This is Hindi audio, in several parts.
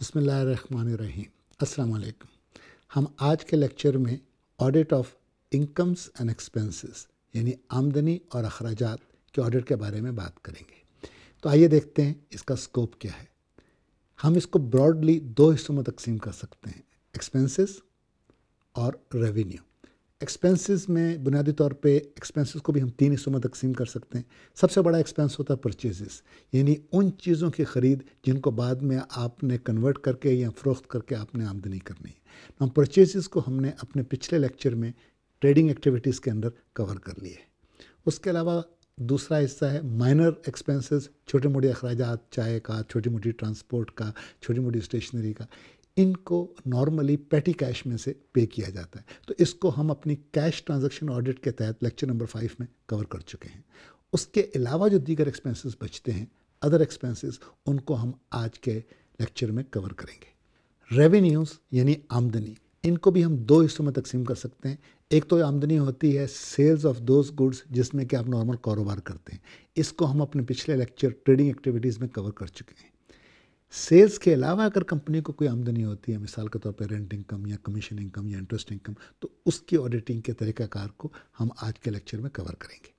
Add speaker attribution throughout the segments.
Speaker 1: बसमीम वालेकुम हम आज के लेक्चर में audit of incomes and expenses यानी आमदनी और अखराज के ऑडिट के बारे में बात करेंगे तो आइए देखते हैं इसका स्कोप क्या है हम इसको ब्रॉडली दो हिस्सों में तकसीम कर सकते हैं एक्सपेंसेस और रेवेन्यू एक्सपेंसेस में बुनियादी तौर पे एक्सपेंसेस को भी हम तीन हिस्सों में तकसीम कर सकते हैं सबसे बड़ा एक्सपेंस होता है परचेजेस यानी उन चीज़ों की ख़रीद जिनको बाद में आपने कन्वर्ट करके या फ़रोख्त करके आपने आमदनी करनी है तो हम परचेजेस को हमने अपने पिछले लेक्चर में ट्रेडिंग एक्टिविटीज़ के अंदर कवर कर लिए उसके अलावा दूसरा हिस्सा है माइनर एक्सपेंसेस छोटे मोटे अखराज चाय का छोटी मोटी ट्रांसपोर्ट का छोटी मोटी स्टेशनरी का इनको नॉर्मली पेटी कैश में से पे किया जाता है तो इसको हम अपनी कैश ट्रांजैक्शन ऑडिट के तहत लेक्चर नंबर फाइव में कवर कर चुके हैं उसके अलावा जो दीगर एक्सपेंसेस बचते हैं अदर एक्सपेंसेस उनको हम आज के लेक्चर में कवर करेंगे रेवेन्यूज़ यानी आमदनी इनको भी हम दो हिस्सों में तकसीम कर सकते हैं एक तो आमदनी होती है सेल्स ऑफ दोज गुड्स जिसमें कि आप नॉर्मल कारोबार करते हैं इसको हम अपने पिछले लेक्चर ट्रेडिंग एक्टिविटीज़ में कवर कर चुके हैं सेल्स के अलावा अगर कंपनी को कोई आमदनी होती है मिसाल के तौर पर रेंट इनकम या कमीशन इनकम या इंटरेस्ट इनकम तो उसकी ऑडिटिंग के तरीक़ाकार को हम आज के लेक्चर में कवर करेंगे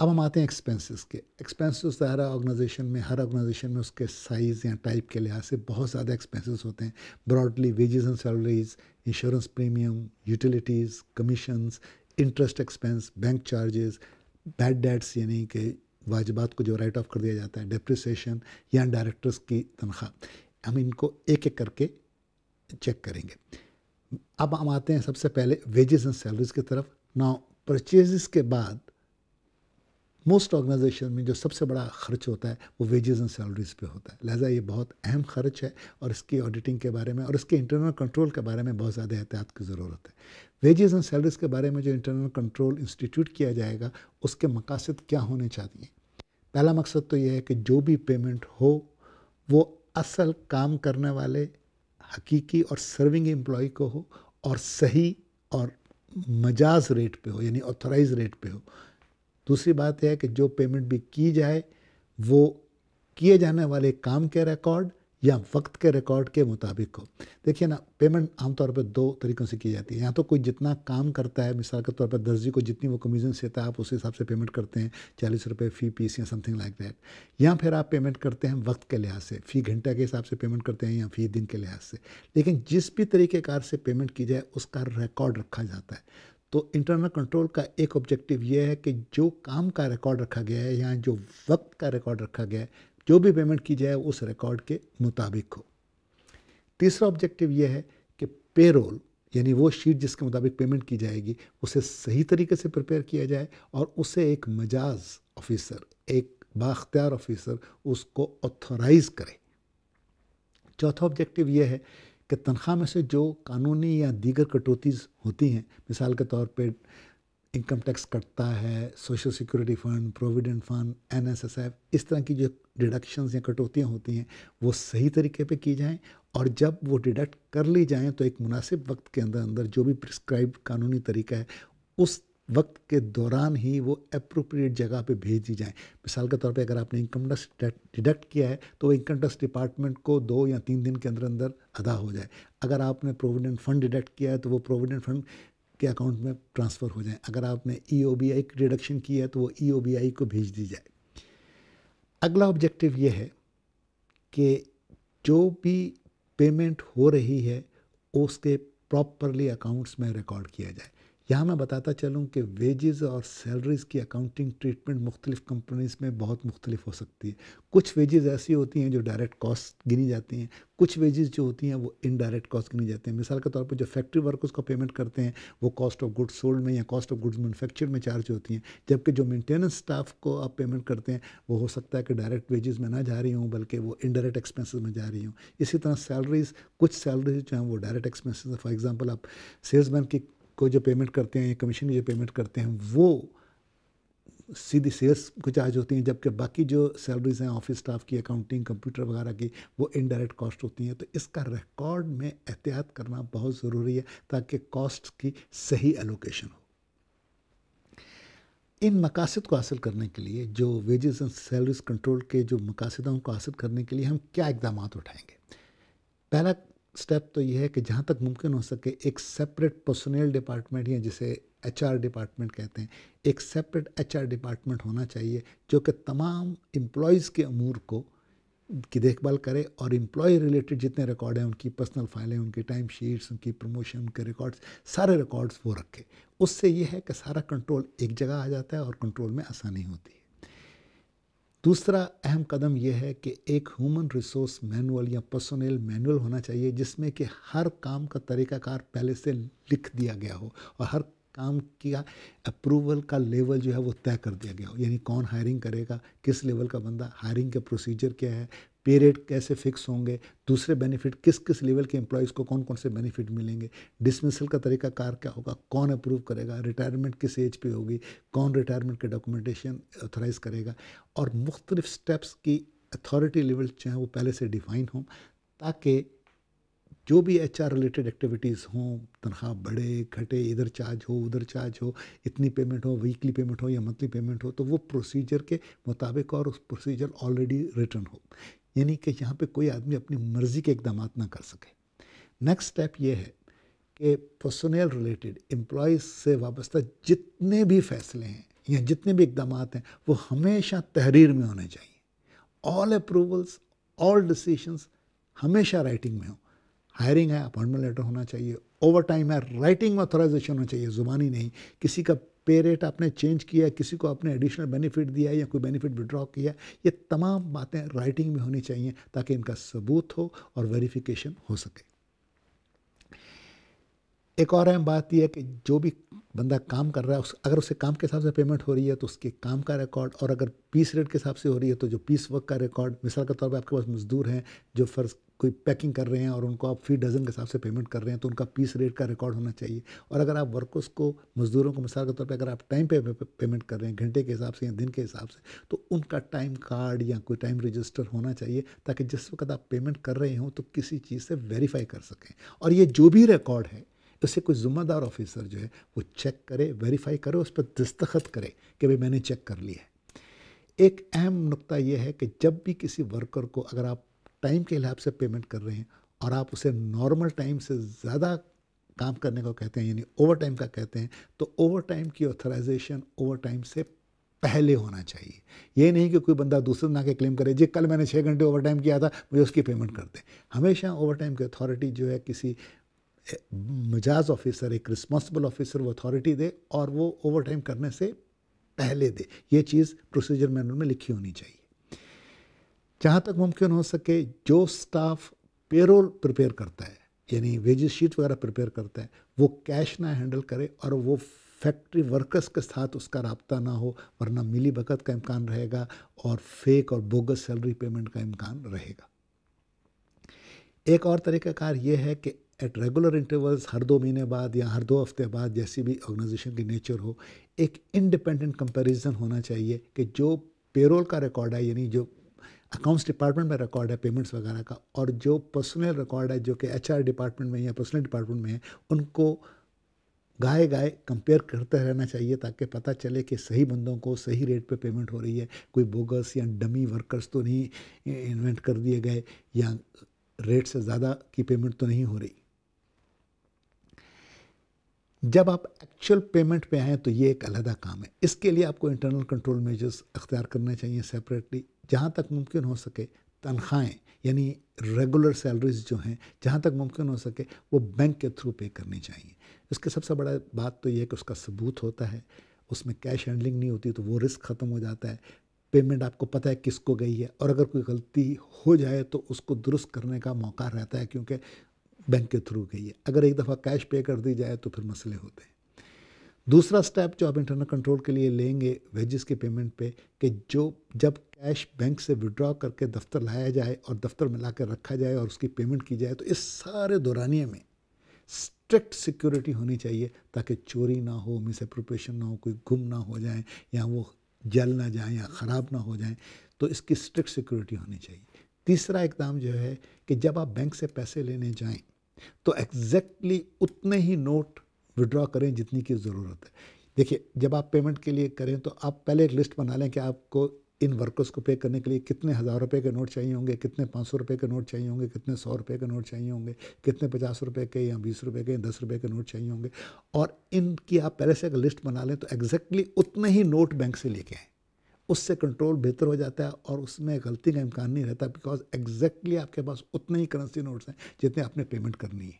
Speaker 1: अब हम आते हैं एक्सपेंसेस के एक्सपेंसेस हर ऑर्गेनाइजेशन में हर ऑर्गेनाइजेशन में उसके साइज़ या टाइप के लिहाज से बहुत ज़्यादा एक्सपेंसेस होते हैं broadly wages and salaries insurance premium utilities commissions interest expense bank charges bad debts यानी कि वाजबात को जो राइट ऑफ कर दिया जाता है डिप्रिसिएशन या डायरेक्टर्स की तनख्वाह हम इनको एक एक करके चेक करेंगे अब हम आते हैं सबसे पहले वेजेस एंड सैलरीज की तरफ ना परचेजेस के बाद मोस्ट ऑर्गेनाइजेशन में जो सबसे बड़ा खर्च होता है वो वेजेस एंड सैलरीज पे होता है लहजा ये बहुत अहम खर्च है और इसकी ऑडिटिंग के बारे में और इसके इंटरनल कंट्रोल के बारे में बहुत ज़्यादा एहतियात की ज़रूरत है वेजेस एंड सैलरीज के बारे में जो इंटरनल कंट्रोल इंस्टीट्यूट किया जाएगा उसके मकासद क्या होने चाहिए पहला मकसद तो यह है कि जो भी पेमेंट हो वो असल काम करने वाले हकीकी और सर्विंग एम्प्लॉय को हो और सही और मजाज रेट पे हो यानी ऑथोराइज रेट पे हो दूसरी बात यह है कि जो पेमेंट भी की जाए वो किए जाने वाले काम के रिकॉर्ड या वक्त के रिकॉर्ड के मुताबिक हो देखिए ना पेमेंट आमतौर पर दो तरीक़ों से की जाती है या तो कोई जितना काम करता है मिसाल के तौर पर दर्जी को जितनी वो कमीजन देता है आप उस हिसाब से पेमेंट करते हैं चालीस रुपये फ़ी पीस या समथिंग लाइक दैट या फिर आप पेमेंट करते हैं वक्त के लिहाज से फ़ी घंटा के हिसाब से पेमेंट करते हैं या फ़ी दिन के लिहाज से लेकिन जिस भी तरीक़ेकार से पेमेंट की जाए उसका रिकॉर्ड रखा जाता है तो इंटरनल कंट्रोल का एक ऑब्जेक्टिव यह है कि जो काम का रिकॉर्ड रखा गया है या जो वक्त का रिकॉर्ड रखा गया है जो भी पेमेंट की जाए उस रिकॉर्ड के मुताबिक हो तीसरा ऑब्जेक्टिव यह है कि पेरोल यानी वो शीट जिसके मुताबिक पेमेंट की जाएगी उसे सही तरीके से प्रिपेयर किया जाए और उसे एक मजाज ऑफिसर एक बाख्तियार ऑफिसर उसको ऑथोराइज करे चौथा ऑब्जेक्टिव यह है कि तनख्वाह में से जो कानूनी या दीगर कटौतीज होती हैं मिसाल के तौर पर इनकम टैक्स कटता है social security fund provident fund N S S F इस तरह की जो डिडक्शंस या कटौतियाँ होती हैं वो सही तरीके पे की जाएं और जब वो डिडक्ट कर ली जाएं तो एक मुनासिब वक्त के अंदर अंदर जो भी प्रिस्क्राइब कानूनी तरीका है उस वक्त के दौरान ही वो अप्रोप्रिएट जगह पे भेज दी जाएं मिसाल के तौर पे अगर आपने इनकम टैक्स डिडक्ट किया है तो वो इनकम टैक्स डिपार्टमेंट को दो या तीन दिन के अंदर अंदर अदा हो जाए अगर आपने प्रोविडेंट फ़ंड डिडक्ट किया है तो वो प्रोविडेंट फ़ंड के अकाउंट में ट्रांसफ़र हो जाए अगर आपने ई ओ बी आई रिडक्शन की है तो वो ई ओ बी आई को भेज दी जाए अगला ऑब्जेक्टिव ये है कि जो भी पेमेंट हो रही है उसके प्रॉपरली अकाउंट्स में रिकॉर्ड किया जाए यहाँ मैं बताता चलूँ कि वेजेस और सैलरीज़ की अकाउंटिंग ट्रीटमेंट मुख्तलिफ कंपनीज़ में बहुत मुख्तलिफ हो सकती है कुछ वेजेस ऐसी होती हैं जो डायरेक्ट कॉस्ट गिनी जाती हैं कुछ वेजेस जो होती हैं वो इनडायरेक्ट कॉस्ट गिनी जाती हैं मिसाल के तौर पर जो फैक्ट्री वर्कर्स को पेमेंट करते हैं वो कॉस्ट ऑफ गुड्स सोल्ड में या कॉस्ट ऑफ गुड्स मैनुफैक्चर में चार्ज होती हैं जबकि जो मेंटेनेंस स्टाफ को आप पेमेंट करते हैं वो हो सकता है कि डायरेक्ट वेजेस में ना जा रही हूँ बल्कि वो इनडायरेक्ट एक्सपेंसिस में जा रही हूँ इसी तरह सैलरीज़ कुछ सैलरीज जो हैं वो डायरेक्ट एक्सपेंसिस फॉर एग्जाम्पल आप सेल्समैन की को जो पेमेंट करते हैं या कमीशन की जो पेमेंट करते हैं वो सीधी सेल्स को चार्ज होती हैं जबकि बाकी जो सैलरीज हैं ऑफिस स्टाफ की अकाउंटिंग कंप्यूटर वगैरह की वो इनडायरेक्ट कॉस्ट होती हैं तो इसका रिकॉर्ड में एहतियात करना बहुत ज़रूरी है ताकि कॉस्ट की सही एलोकेशन हो इन मकासद को हासिल करने के लिए जो वेजेस एंड सैलरीज कंट्रोल के जो मकासदों को उनको हासिल करने के लिए हम क्या इकदाम उठाएँगे पहला स्टेप तो ये है कि जहाँ तक मुमकिन हो सके एक सेपरेट पर्सनल डिपार्टमेंट या जिसे एचआर डिपार्टमेंट कहते हैं एक सेपरेट एचआर डिपार्टमेंट होना चाहिए जो कि तमाम एम्प्लॉयज़ के अमूर को की देखभाल करे और एम्प्लॉय रिलेटेड जितने रिकॉर्ड हैं उनकी पर्सनल फाइलें उनकी टाइम शीट्स उनकी प्रमोशन उनके रिकॉर्ड्स सारे रिकॉर्ड्स वो रखे उससे ये है कि सारा कंट्रोल एक जगह आ जाता है और कंट्रोल में आसानी होती है दूसरा अहम कदम यह है कि एक ह्यूमन रिसोर्स मैनुअल या पर्सोनल मैनुअल होना चाहिए जिसमें कि हर काम का तरीकाकार पहले से लिख दिया गया हो और हर काम किया अप्रूवल का लेवल जो है वो तय कर दिया गया हो यानी कौन हायरिंग करेगा किस लेवल का बंदा हायरिंग के प्रोसीजर क्या है पे रेट कैसे फिक्स होंगे दूसरे बेनिफिट किस किस लेवल के एम्प्लॉयज़ को कौन कौन से बेनिफिट मिलेंगे डिसमिसल का तरीका कार क्या होगा कौन अप्रूव करेगा रिटायरमेंट किस एज पे होगी कौन रिटायरमेंट के डॉक्यूमेंटेशन ऑथराइज करेगा और मुख्तलिफ स्टेप्स की अथॉरिटी लेवल जो हैं वो पहले से डिफाइन हों ताकि जो भी एच आर रिलेटेड एक्टिविटीज़ हों तनख्वाह बढ़े घटे इधर चार्ज हो उधर चार्ज हो इतनी पेमेंट हो वीकली पेमेंट हो या मंथली पेमेंट हो तो वो प्रोसीजर के मुताबिक और उस प्रोसीजर ऑलरेडी रिटर्न हो यानी कि यहाँ पे कोई आदमी अपनी मर्ज़ी के इकदाम ना कर सके नेक्स्ट स्टेप ये है कि पर्सनल रिलेटेड एम्प्लॉज से वाबस्ता जितने भी फैसले हैं या जितने भी इकदाम हैं वो हमेशा तहरीर में होने चाहिए ऑल अप्रूवल्स ऑल डिसीशंस हमेशा राइटिंग में हों हायरिंग है अपॉइंटमेंट लेटर होना चाहिए ओवर टाइम है राइटिंग में ऑथोराइजेशन होना चाहिए ज़ुबानी नहीं किसी का पे रेट आपने चेंज किया किसी को आपने एडिशनल बेनिफिट दिया या कोई बेनिफिट विड्रॉ किया ये तमाम बातें राइटिंग में होनी चाहिए ताकि इनका सबूत हो और वेरिफिकेशन हो सके एक और अहम बात यह है कि जो भी बंदा काम कर रहा है उस अगर उसे काम के हिसाब से पेमेंट हो रही है तो उसके काम का रिकॉर्ड और अगर पीस रेट के हिसाब से हो रही है तो जो पीस वर्क का रिकॉर्ड मिसाल के तौर पर आपके पास मजदूर हैं जो फर्ज कोई पैकिंग कर रहे हैं और उनको आप फी डजन के हिसाब से पेमेंट कर रहे हैं तो उनका पीस रेट का रिकॉर्ड होना चाहिए और अगर आप वर्कर्स को मजदूरों को मिसाल के तौर पर अगर आप टाइम पे पेमेंट कर रहे हैं घंटे के हिसाब से या दिन के हिसाब से तो उनका टाइम कार्ड या कोई टाइम रजिस्टर होना चाहिए ताकि जिस वक्त आप पेमेंट कर रहे हों तो किसी चीज़ से वेरीफाई कर सकें और ये जो भी रिकॉर्ड है इसे कोई ज़िम्मेदार ऑफिसर जो है वो चेक करे वेरीफाई करे उस पर दस्तखत करे कि भाई मैंने चेक कर लिया है एक अहम नुकता यह है कि जब भी किसी वर्कर को अगर आप टाइम के हिसाब से पेमेंट कर रहे हैं और आप उसे नॉर्मल टाइम से ज़्यादा काम करने को कहते हैं यानी ओवर टाइम का कहते हैं तो ओवर टाइम की ऑथराइजेशन ओवर टाइम से पहले होना चाहिए ये नहीं कि कोई बंदा दूसरे ना के क्लेम करे जी कल मैंने छः घंटे ओवर टाइम किया था मुझे उसकी पेमेंट कर दें हमेशा ओवर टाइम की अथॉरिटी जो है किसी मजाज ऑफिसर एक रिस्पॉन्सिबल ऑफिसर वो अथॉरिटी दे और वो ओवर टाइम करने से पहले दे ये चीज़ प्रोसीजर मैनुअल में लिखी होनी चाहिए जहाँ तक मुमकिन हो सके जो स्टाफ पेरोल प्रिपेयर करता है यानी वेजेस शीट वगैरह प्रिपेयर करता है वो कैश ना हैंडल करे और वो फैक्ट्री वर्कर्स के साथ उसका रबता ना हो वरना मिली भगत का इम्कान रहेगा और फेक और बोगस सैलरी पेमेंट का इम्कान रहेगा एक और तरीक़ाकार ये है कि एट रेगुलर इंटरवल्स हर दो महीने बाद या हर दो हफ्ते बाद जैसी भी ऑर्गेनाइजेशन की नेचर हो एक इंडिपेंडेंट कंपैरिजन होना चाहिए कि जो पेरोल का रिकॉर्ड है यानी जो अकाउंट्स डिपार्टमेंट में रिकॉर्ड है पेमेंट्स वगैरह का और जो पर्सनल रिकॉर्ड है जो कि एच डिपार्टमेंट में या पर्सनल डिपार्टमेंट में है उनको गाए गाए कंपेयर करते रहना चाहिए ताकि पता चले कि सही बंदों को सही रेट पे पेमेंट हो रही है कोई बोगस या डमी वर्कर्स तो नहीं इन्वेंट कर दिए गए या रेट से ज़्यादा की पेमेंट तो नहीं हो रही जब आप एक्चुअल पेमेंट पे आएँ तो ये एक अलहदा काम है इसके लिए आपको इंटरनल कंट्रोल मेजर्स अख्तियार करने चाहिए सेपरेटली जहाँ तक मुमकिन हो सके तनख्वाहें यानी रेगुलर सैलरीज जो हैं जहाँ तक मुमकिन हो सके वो बैंक के थ्रू पे करनी चाहिए इसके सबसे बड़ा बात तो ये है कि उसका सबूत होता है उसमें कैश हैंडलिंग नहीं होती तो वो रिस्क ख़त्म हो जाता है पेमेंट आपको पता है किसको गई है और अगर कोई गलती हो जाए तो उसको दुरुस्त करने का मौका रहता है क्योंकि बैंक के थ्रू गई है अगर एक दफ़ा कैश पे कर दी जाए तो फिर मसले होते हैं दूसरा स्टेप जो आप इंटरनल कंट्रोल के लिए लेंगे वेजेस के पेमेंट पे कि जो जब कैश बैंक से विड्रॉ करके दफ्तर लाया जाए और दफ्तर में ला कर रखा जाए और उसकी पेमेंट की जाए तो इस सारे दौरानिए में स्ट्रिक्ट सिक्योरिटी होनी चाहिए ताकि चोरी ना हो मिस अप्रोप्रेशन ना हो कोई गुम ना हो जाए या वो जल ना जाए या ख़राब ना हो जाए तो इसकी स्ट्रिक्ट सिक्योरिटी होनी चाहिए तीसरा इकदाम जो है कि जब आप बैंक से पैसे लेने जाएं तो एग्जैक्टली उतने ही नोट विड्रॉ करें जितनी की ज़रूरत है देखिए जब आप पेमेंट के लिए करें तो आप पहले एक लिस्ट बना लें कि आपको इन वर्कर्स को पे करने के लिए कितने हज़ार रुपये के नोट चाहिए होंगे कितने पाँच सौ रुपये के नोट चाहिए होंगे कितने सौ रुपये के नोट चाहिए होंगे कितने पचास रुपये के या बीस रुपये के या दस रुपये के नोट चाहिए होंगे और इनकी आप पहले से एक लिस्ट बना लें तो एग्जैक्टली उतने ही नोट बैंक से लेके आएँ उससे कंट्रोल बेहतर हो जाता है और उसमें गलती का इम्कान नहीं रहता बिकॉज एग्जैक्टली आपके पास उतने ही करेंसी नोट्स हैं जितने आपने पेमेंट करनी है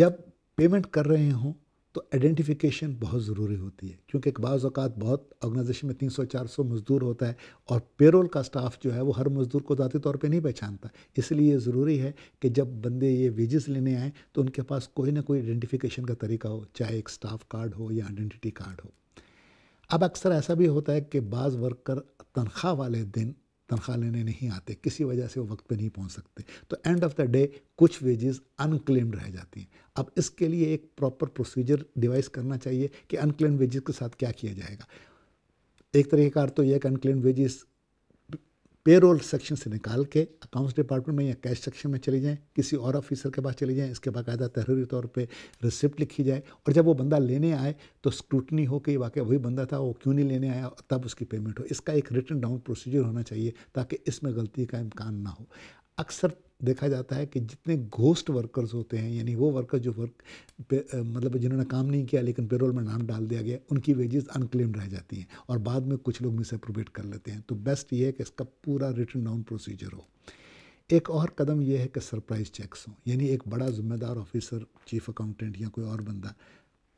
Speaker 1: जब पेमेंट कर रहे हों तो आइडेंटिफिकेशन बहुत ज़रूरी होती है क्योंकि बाज़ अवत बहुत ऑर्गेनाइजेशन में 300-400 मज़दूर होता है और पेरोल का स्टाफ जो है वो हर मज़दूर को ज़ाती तौर पे नहीं पहचानता इसलिए ये ज़रूरी है कि जब बंदे ये वेजेस लेने आएँ तो उनके पास कोई ना कोई आइडेंटिफिकेशन का तरीका हो चाहे एक स्टाफ कार्ड हो या आइडेंटिटी कार्ड हो अब अक्सर ऐसा भी होता है कि बाज़ वर्कर तनख्वाह वाले दिन तनख्वाह लेने नहीं आते किसी वजह से वो वक्त पे नहीं पहुंच सकते तो एंड ऑफ द डे कुछ वेजेस अनक्लेम्ड रह जाती हैं अब इसके लिए एक प्रॉपर प्रोसीजर डिवाइस करना चाहिए कि अनक्लेम्ड वेजेस के साथ क्या किया जाएगा एक तरीक़ेकार तो यह कि अनक्लेम्ड वेजेस पेरोल सेक्शन से निकाल के अकाउंट्स डिपार्टमेंट में या कैश सेक्शन में चले जाएँ किसी और ऑफिसर के पास चले जाएँ इसके बाकायदा तहरीरी तौर पर रिसिप्ट लिखी जाए और जब वो बंदा लेने आए तो स्क्रूटनी हो कि वाकई वही बंदा था वो क्यों नहीं लेने आया तब उसकी पेमेंट हो इसका एक रिटर्न डाउन प्रोसीजर होना चाहिए ताकि इसमें गलती का इम्कान ना हो अक्सर देखा जाता है कि जितने घोस्ट वर्कर्स होते हैं यानी वो वर्कर्स जो वर्क मतलब जिन्होंने काम नहीं किया लेकिन पेरोल में नाम डाल दिया गया उनकी वेजेस अनक्लेम रह जाती हैं और बाद में कुछ लोग मिस प्रोवेट कर लेते हैं तो बेस्ट ये है कि इसका पूरा रिटर्न डाउन प्रोसीजर हो एक और कदम यह है कि सरप्राइज चेक्स हों यानी एक बड़ा जिम्मेदार ऑफिसर चीफ अकाउंटेंट या कोई और बंदा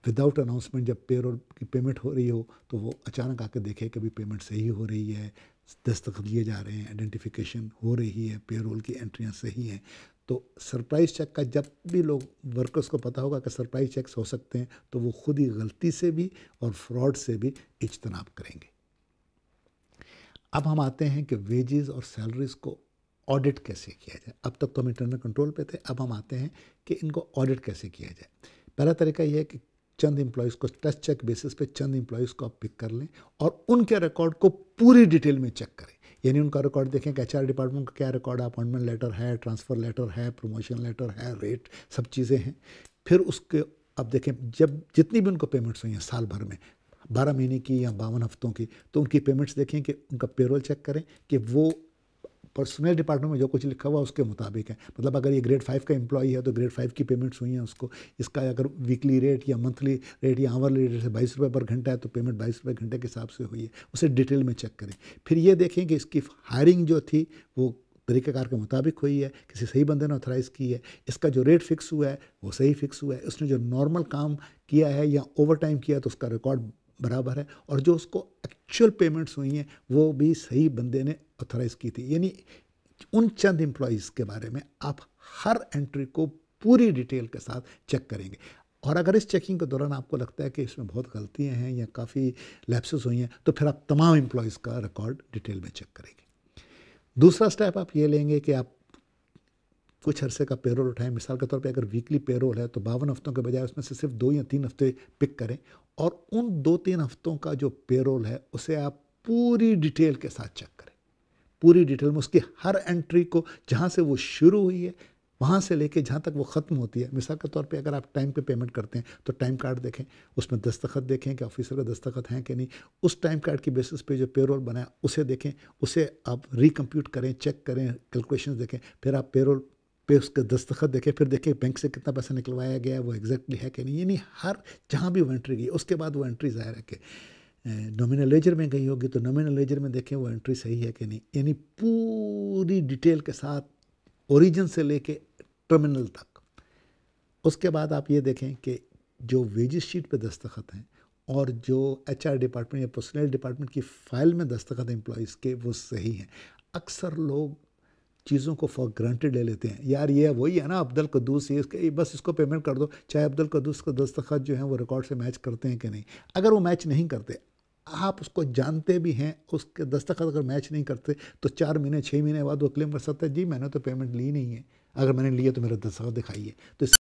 Speaker 1: विदाउट अनाउंसमेंट जब पेरोल की पेमेंट हो रही हो तो वो अचानक आके देखे कि अभी पेमेंट सही हो रही है दस्तखत लिए जा रहे हैं आइडेंटिफिकेशन हो रही है पेरोल की एंट्रियाँ सही हैं तो सरप्राइज़ चेक का जब भी लोग वर्कर्स को पता होगा कि सरप्राइज़ चेक्स हो सकते हैं तो वो खुद ही गलती से भी और फ्रॉड से भी इजतनाब करेंगे अब हम आते हैं कि वेजेस और सैलरीज़ को ऑडिट कैसे किया जाए अब तक तो हम इंटरनल कंट्रोल पे थे अब हम आते हैं कि इनको ऑडिट कैसे किया जाए पहला तरीका यह है कि चंद एम्प्लॉयज़ को टच चेक बेसिस पे चंद एम्प्लॉयज़ को आप पिक कर लें और उनके रिकॉर्ड को पूरी डिटेल में चेक करें यानी उनका रिकॉर्ड देखें कि एच डिपार्टमेंट का क्या रिकॉर्ड है अपॉइंटमेंट लेटर है ट्रांसफ़र लेटर है प्रमोशन लेटर है रेट सब चीज़ें हैं फिर उसके अब देखें जब जितनी भी उनको पेमेंट्स हुई हैं साल भर में बारह महीने की या बावन हफ्तों की तो उनकी पेमेंट्स देखें कि उनका पेरोल चेक करें कि वो पर्सनल डिपार्टमेंट में जो कुछ लिखा हुआ उसके मुताबिक है मतलब अगर ये ग्रेड फाइव का एम्प्लॉई है तो ग्रेड फाइव की पेमेंट्स हुई हैं उसको इसका अगर वीकली रेट या मंथली रेट या आवरली रेट से बाईस रुपये पर घंटा है तो पेमेंट बाईस रुपये घंटे के हिसाब से हुई है उसे डिटेल में चेक करें फिर ये देखें कि इसकी हायरिंग जो थी वो तरीक़ाकार के मुताबिक हुई है किसी सही बंदे ने ऑथराइज़ की है इसका जो रेट फिक्स हुआ है वो सही फिक्स हुआ है उसने जो नॉर्मल काम किया है या ओवर टाइम किया तो उसका रिकॉर्ड बराबर है और जो उसको एक्चुअल पेमेंट्स हुई हैं वो भी सही बंदे ने ऑथराइज की थी यानी उन चंद एम्प्लॉयज़ के बारे में आप हर एंट्री को पूरी डिटेल के साथ चेक करेंगे और अगर इस चेकिंग के दौरान आपको लगता है कि इसमें बहुत गलतियां हैं या काफ़ी लैप्सेस हुई हैं तो फिर आप तमाम एम्प्लॉयज़ का रिकॉर्ड डिटेल में चेक करेंगे दूसरा स्टेप आप ये लेंगे कि आप कुछ अरसे का पेरोल उठाएं मिसाल के तौर पे अगर वीकली पेरोल है तो बावन हफ्तों के बजाय उसमें से सिर्फ दो या तीन हफ्ते पिक करें और उन दो तीन हफ्तों का जो पेरोल है उसे आप पूरी डिटेल के साथ चेक करें पूरी डिटेल में उसकी हर एंट्री को जहाँ से वो शुरू हुई है वहाँ से लेके जहाँ तक वो ख़त्म होती है मिसाल के तौर पे अगर आप टाइम पे पेमेंट करते हैं तो टाइम कार्ड देखें उसमें दस्तखत देखें कि ऑफिसर का दस्तखत हैं कि नहीं उस टाइम कार्ड की बेसिस पे जो पेरोल बनाया उसे देखें उसे आप रिकम्प्यूट करें चेक करें कैलकुलेशन देखें फिर आप पेरोल पे उसके दस्तखत देखे फिर देखे बैंक से कितना पैसा निकलवाया गया वो एग्जैक्टली है कि नहीं यानी हर जहाँ भी वो एंट्री गई उसके बाद वो एंट्री ज़ाहिर है कि नोमिनल लेजर में गई होगी तो नोमिनल लेजर में देखें वो एंट्री सही है कि नहीं यानी पूरी डिटेल के साथ ओरिजिन से लेके टर्मिनल तक उसके बाद आप ये देखें कि जो वेजिस शीट पे दस्तखत हैं और जो एच डिपार्टमेंट या पर्सनल डिपार्टमेंट की फ़ाइल में दस्तखत एम्प्लॉज़ के वो सही हैं अक्सर लोग चीज़ों को फॉर ग्रांटेड ले लेते हैं यार ये वही है ना अब्दुल कदूस ये इसके बस इसको पेमेंट कर दो चाहे अब्दुल कदूस का दस्तखत जो है वो रिकॉर्ड से मैच करते हैं कि नहीं अगर वो मैच नहीं करते आप उसको जानते भी हैं उसके दस्तखत अगर मैच नहीं करते तो चार महीने छः महीने बाद वो क्लेम कर सकते हैं जी मैंने तो पेमेंट ली नहीं है अगर मैंने लिया तो मेरा दस्तखत दिखाइए तो इस